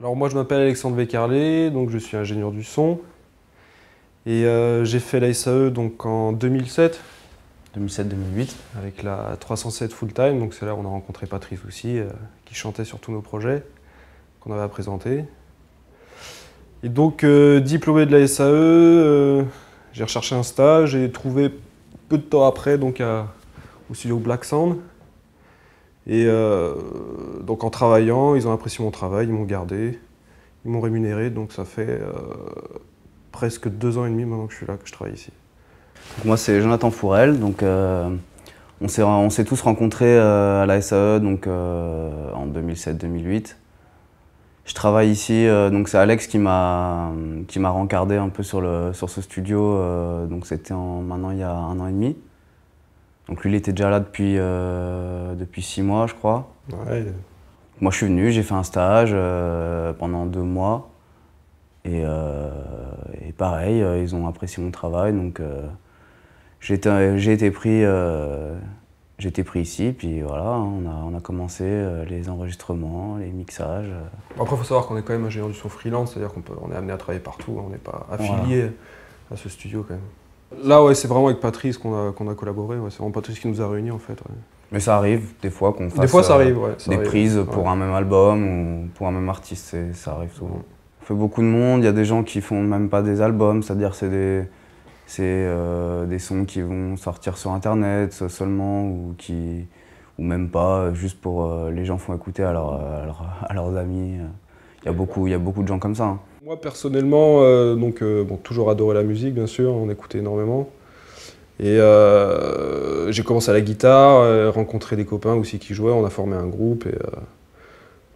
Alors moi je m'appelle Alexandre Vécarlé, donc je suis ingénieur du son. Et euh, j'ai fait la SAE donc en 2007. 2007-2008. Avec la 307 full time, donc c'est là où on a rencontré Patrice aussi, euh, qui chantait sur tous nos projets qu'on avait à présenter. Et donc euh, diplômé de la SAE, j'ai recherché un stage et trouvé peu de temps après donc au studio Black Sound. Et euh, donc en travaillant, ils ont apprécié mon travail, ils m'ont gardé, ils m'ont rémunéré, donc ça fait euh, presque deux ans et demi maintenant que je suis là, que je travaille ici. moi c'est Jonathan Fourel, donc euh, on s'est tous rencontrés à la SAE donc, en 2007-2008. Je travaille ici, donc c'est Alex qui m'a rencardé un peu sur ce studio, donc c'était maintenant il y a un an et demi. Donc lui, il était déjà là depuis, euh, depuis six mois, je crois. Moi, je suis venu, j'ai fait un stage euh, pendant deux mois. Et, euh, pareil, ils ont apprécié mon travail. Donc j'ai été pris, pris ici. Puis voilà, hein, on a, on a commencé les enregistrements, les mixages. Après, il faut savoir qu'on est quand même un ingénieur du son freelance, c'est-à-dire qu'on est amené à travailler partout, hein, on n'est pas affilié à ce studio quand même. Là, ouais, c'est vraiment avec Patrice qu'on a, a, collaboré. Ouais. C'est vraiment Patrice qui nous a réunis, en fait. Mais ça arrive, des fois, qu'on fasse des, fois, ça euh, arrive, des prises pour un même album ou pour un même artiste. Ça arrive souvent. On fait beaucoup de monde. Il y a des gens qui font même pas des albums, c'est-à-dire c'est des, euh, sons qui vont sortir sur Internet seulement ou qui ou même pas, juste pour euh, les gens font écouter à, leurs amis. Il y, a beaucoup, il y a beaucoup de gens comme ça. Hein. Moi personnellement, euh, donc euh, toujours adoré la musique bien sûr, on écoutait énormément. Et euh, j'ai commencé à la guitare, rencontré des copains aussi qui jouaient, on a formé un groupe. Et,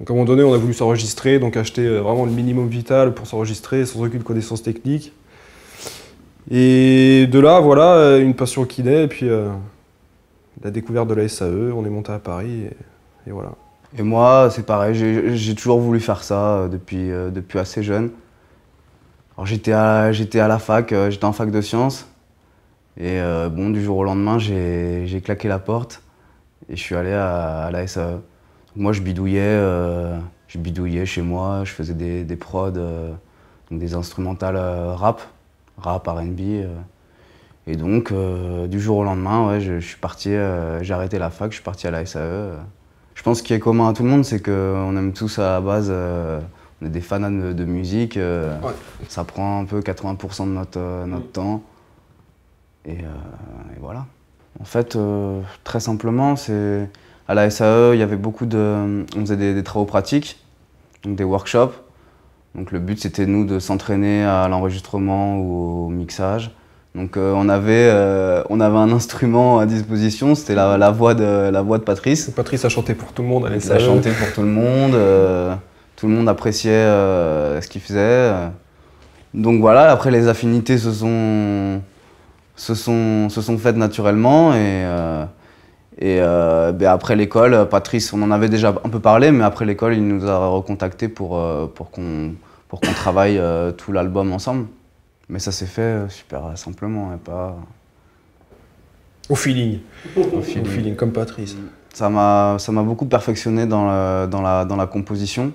donc à un moment donné, on a voulu s'enregistrer, donc acheter vraiment le minimum vital pour s'enregistrer sans aucune connaissance technique. Et de là, voilà, une passion qui naît, et puis la découverte de la SAE, on est monté à Paris, et, voilà. Et moi, c'est pareil, j'ai toujours voulu faire ça depuis, depuis assez jeune. Alors j'étais j'étais à la fac, euh, j'étais en fac de sciences. Et euh, bon, du jour au lendemain, j'ai claqué la porte et je suis allé à, à la SAE. moi, je bidouillais, euh, je bidouillais chez moi, je faisais des, des prods, des instrumentales rap, rap, RB. et donc, du jour au lendemain, je, suis parti, j'ai arrêté la fac, je suis parti à la SAE. Je pense qu'il y a commun à tout le monde, c'est qu'on aime tous à la base des fans de, musique. Euh, ça prend un peu 80% de notre, euh, notre mm. temps. Euh, et, voilà. En fait, très simplement, c'est à la SAE, il y avait beaucoup de, on faisait des, travaux pratiques, donc des workshops. Donc le but, c'était nous de s'entraîner à l'enregistrement ou au mixage. Donc on, avait, on avait un instrument à disposition, c'était la, la, voix de, la voix de Patrice. Patrice a chanté pour tout le monde à Il a e. chanté pour tout le monde. Tout le monde appréciait euh, ce qu'il faisait. Euh. Donc voilà, après les affinités se sont, se sont, se sont faites naturellement. Et, euh, et ben après l'école, Patrice, on en avait déjà un peu parlé, mais après l'école, il nous a recontacté pour, pour qu'on travaille tout l'album ensemble. Mais ça s'est fait super simplement et pas. Au feeling. Au feeling, comme Patrice. Ça m'a beaucoup perfectionné dans, dans, la, dans la composition.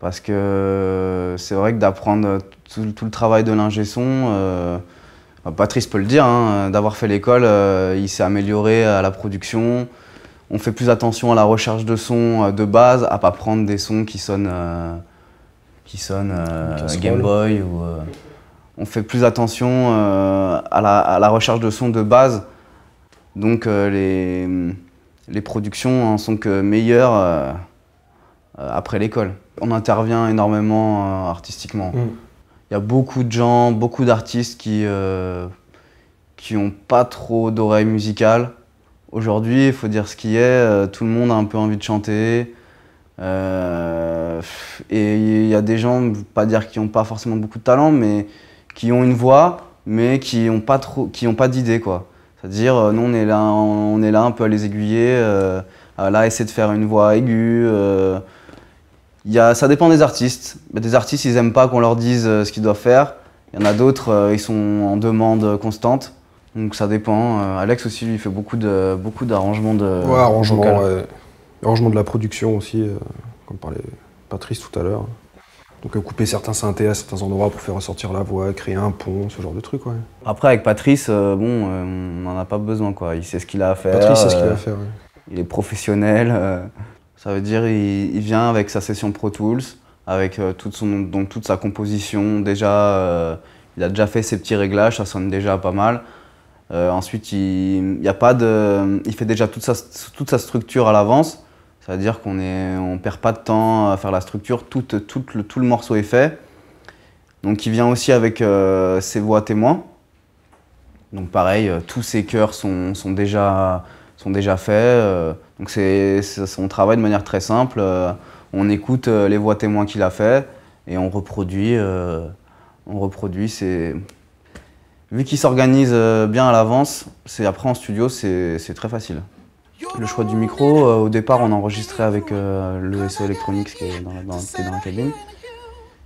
Parce que c'est vrai que d'apprendre tout, le travail de l'ingé son, euh, bah, Patrice peut le dire, hein, d'avoir fait l'école, euh, il s'est amélioré à la production. On fait plus attention à la recherche de sons euh, de base, à ne pas prendre des sons qui sonnent, qui sonnent Game Boy. Ou, on fait plus attention à la, recherche de sons de base. Donc les, productions en sont que meilleures après l'école on intervient énormément euh, artistiquement. Mm. Il y a beaucoup de gens, beaucoup d'artistes qui euh, qui n'ont pas trop d'oreilles musicales. Aujourd'hui, il faut dire ce qui est, euh, tout le monde a un peu envie de chanter. et il y a des gens, pas dire qui n'ont pas forcément beaucoup de talent, mais qui ont une voix, mais qui n'ont pas trop, qui pas d'idée quoi. C'est-à-dire, nous on est là, on est là un peu à les aiguiller, à là essayer de faire une voix aiguë ça dépend des artistes. Des artistes, ils n'aiment pas qu'on leur dise euh, ce qu'ils doivent faire. Il y en a d'autres, euh, ils sont en demande constante. Donc ça dépend. Euh, Alex aussi, lui, fait beaucoup de beaucoup d'arrangements de. Ouais, arrangements, de la production aussi, comme parlait Patrice tout à l'heure. Donc couper certains synthés à certains endroits pour faire ressortir la voix, créer un pont, ce genre de truc. Après avec Patrice, bon, on n'en a pas besoin quoi. Il sait ce qu'il a à faire. Patrice sait ce qu'il a à faire. Ouais. Il est professionnel. Ça veut dire il, vient avec sa session Pro Tools, avec euh, toute, son, toute sa composition. Déjà, euh, il a déjà fait ses petits réglages, ça sonne déjà pas mal. Euh, ensuite, il, y a pas de, il fait déjà toute sa, toute sa structure à l'avance. Ça veut dire qu'on ne perd pas de temps à faire la structure, tout, le, tout le morceau est fait. Donc il vient aussi avec ses voix témoins. Donc pareil, tous ses chœurs sont, sont, déjà, sont déjà faits. Donc c'est, on travaille de manière très simple. Euh, on écoute euh, les voix témoins qu'il a fait et on reproduit. Euh, on reproduit. vu qu'il s'organise bien à l'avance. C'est après en studio, c'est très facile. Le choix du micro, au départ, on enregistrait avec le SO Electronics qui est dans la, cabine.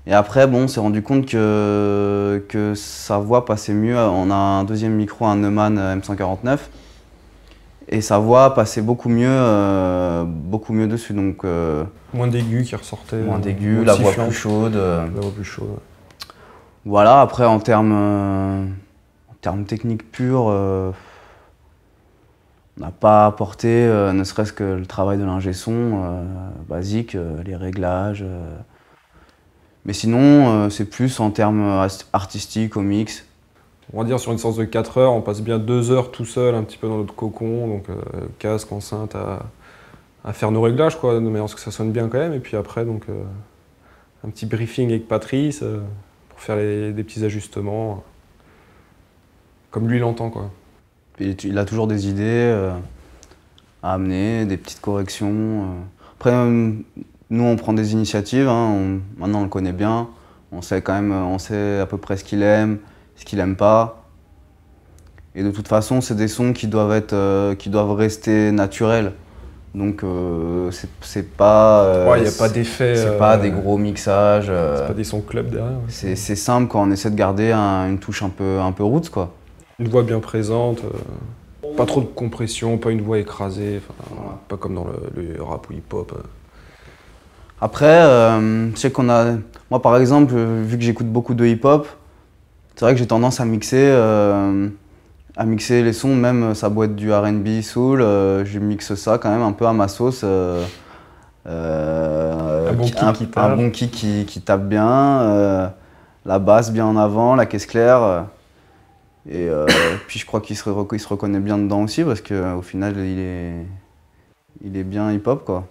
Et après, on s'est rendu compte que, que sa voix passait mieux. On a un deuxième micro, un Neumann M149 et sa voix passait beaucoup mieux, euh, beaucoup mieux dessus. Donc, euh, moins d'aigus qui ressortait, Moins euh, d'aigus, la, voix plus chaude. plus chaude. Voilà, après en termes en termes techniques purs, on n'a pas apporté, ne serait-ce que le travail de l'ingé son basique, les réglages. Mais sinon, c'est plus en termes artistiques, au mix on va dire sur une séance de 4 heures, on passe bien 2 heures tout seul, un petit peu dans notre cocon, donc euh, casque, enceinte, à, faire nos réglages, quoi, de manière à ce que ça sonne bien quand même. Et puis après, donc, euh, un petit briefing avec Patrice euh, pour faire des petits ajustements, comme lui l'entend, quoi. il a toujours des idées à amener, des petites corrections. Après, nous, on prend des initiatives, hein, maintenant on le connaît bien, on sait quand même, on sait à peu près ce qu'il aime, qu'il aime pas. Et de toute façon, c'est des sons qui doivent, être, euh, qui doivent rester naturels. Donc, euh, c'est pas. Euh, il a pas d'effet. C'est pas des gros mixages. c'est pas des sons club derrière. C'est simple quand on essaie de garder une touche un peu, un peu roots, quoi. Une voix bien présente, pas trop de compression, pas une voix écrasée, pas comme dans le, rap ou hip-hop. Après, je sais qu'on a. Moi, par exemple, vu que j'écoute beaucoup de hip-hop, c'est vrai que j'ai tendance à mixer, euh, à mixer les sons, même sa euh, boîte du RB, soul, euh, je mixe ça quand même un peu à ma sauce. un bon kick, qui, tape. bien, la basse bien en avant, la caisse claire. et puis je crois qu'il se, se, reconnaît bien dedans aussi parce qu'au final il est, il est bien hip-hop quoi.